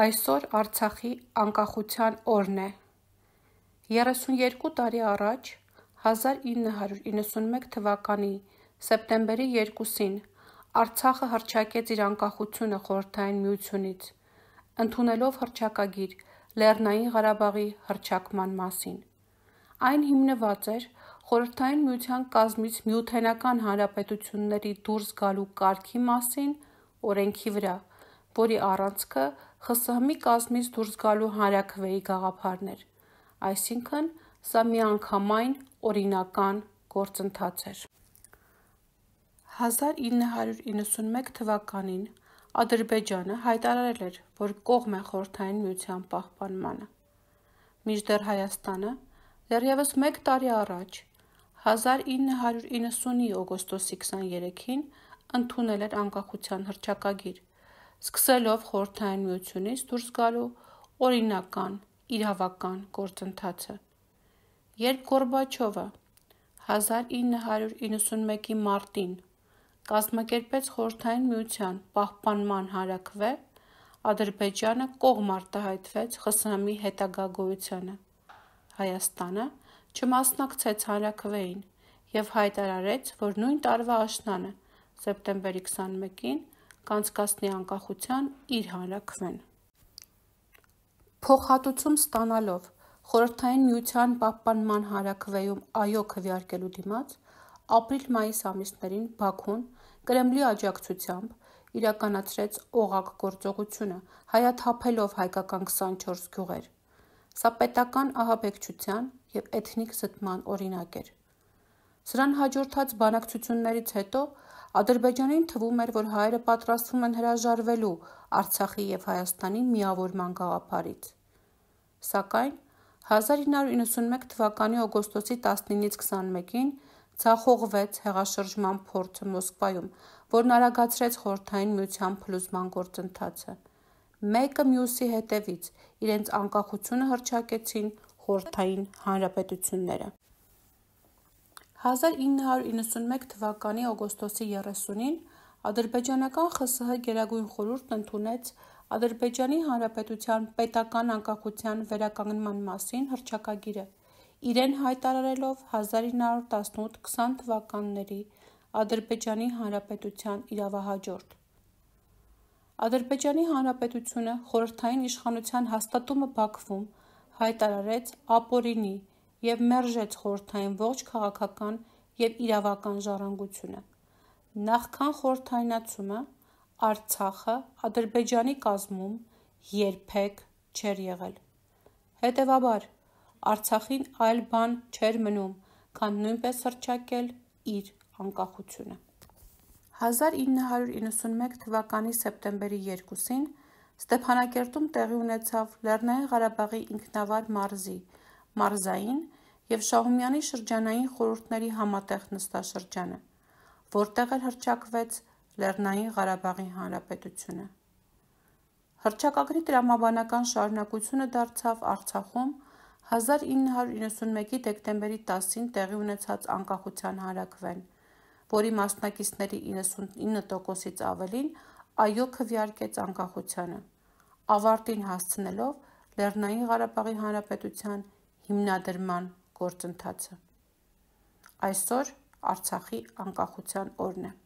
Այսօր Արցախի անկախության օրն է։ 32 տարի առաջ 1991 թվականի սեպտեմբերի 2-ին Արցախը հրճակեց իր անկախությունը Խորհրդային Միությունից, ընդունելով հրճակագիր Լեռնային Ղարաբաղի հրճակման մասին։ Այն հիմնված էր Խորհրդային Միության կազմից Միութենական Հանրապետությունների դուրս գալու կարգի մասին օրենքի վրա, որի առանցքը ԽՍՀՄ-ի կազմից դուրս գալու հանրակրվեի գաղափարն էր։ Այսինքն, սա միանգամայն օրինական գործընթաց էր։ 1991 թվականին Ադրբեջանը հայտարարել էր, որ կողմ է Խորհրդային Միության պահպանմանը։ Միջդեռ Հայաստանը դեռևս 1 տարի առաջ 1999-ի օգոստոսի 23-ին ընդունել էր անկախության հռչակագիր, սկսելով խորթային միությունից դուրս գալու օրինական իրավական գործընթացը։ Երբ Գորբաչովը 1991-ի մարտին կազմակերպեց խորթային միության պահպանման հարակվե, Ադրբեջանը կողմ արտահայտվեց ԽՍՀՄ-ի հետագա գոյությանը։ Հայաստանը չմասնակցեց հանրակրվեին եւ հայտարարեց, որ նույն տարվա աշնանը, սեպտեմբերի 21-ին, կանցկացնի անկախության իր հանրաքվեն։ Փոխհատուցում ստանալով Խորհրդային Միության պահպանման հանրաքվեյում այո քվեարկելու դիմաց ապրիլ-մայիս ամիսներին Բաքուն Կրեմլի աջակցությամբ իրականացրեց օղակ գործողությունը, հայաթափելով հայկական 24 գյուղեր։ Սա պետական ահաբեկչության եւ էթնիկ զտման օրինակ էր։ Սրան հաջորդած բանակցություններից հետո Ադրբեջանին թվում էր, որ հայերը պատրաստվում են հրաժարվելու Արցախի եւ Հայաստանի միավորման գաղափարից։ Սակայն 1991 թվականի օգոստոսի 19-ից 21-ին ցախողվեց հեղաշրջման փորձը Մոսկվայում, որն արագացրեց խորթային միության փլուզման գործընթացը։ Մեկը մյուսի հետևից իրենց անկախությունը հրճակեցին խորթային հանրապետությունները։ 1991 թվականի օգոստոսի 30-ին ադրբեջանական ԽՍՀ Գերագույն խորհուրդն ընդունեց Ադրբեջանի Հանրապետության պետական անկախության վերականգնման մասին հռչակագիրը, իրեն հայտարարելով 1918-20 թվականների Ադրբեջանի Հանրապետության իրավահաջորդ։ Ադրբեջանի Հանրապետությունը խորհրդային իշխանության հաստատումը Բաքվում հայտարարեց ապօրինի 1918 եւ մերժեց խորթային ողջ քաղաքական եւ իրավական ժառանգությունը։ Նախքան խորթայնացումը Արցախը Ադրբեջանի կազմում երբեք չէր եղել։ Հետևաբար Արցախին այլ բան չէր մնում, քան նույնպես հրճակել իր անկախությունը։ 1991 թվականի սեպտեմբերի 2-ին Ստեփանակերտում տեղի ունեցավ Լեռնային Ղարաբաղի ինքնավար մարզի մարզային եւ Շահումյանի շրջանային խորհուրդների համատեղ նստաշրջանը, որտեղ էլ հրճակվեց Լեռնային Ղարաբաղի Հանրապետությունը։ Հրճակագրի դրամաբանական շարունակությունը դարձավ Արցախում 1991-ի դեկտեմբերի 10-ին տեղի ունեցած անկախության հանրակվեն, որի մասնակիցների 99%-ից ավելին այո քվյարկեց անկախությանը, ավարտին հասցնելով Լեռնային Ղարաբաղի Հանրապետության հիմնադրման գործընթացը։ Այսօր Արցախի անկախության օրն է։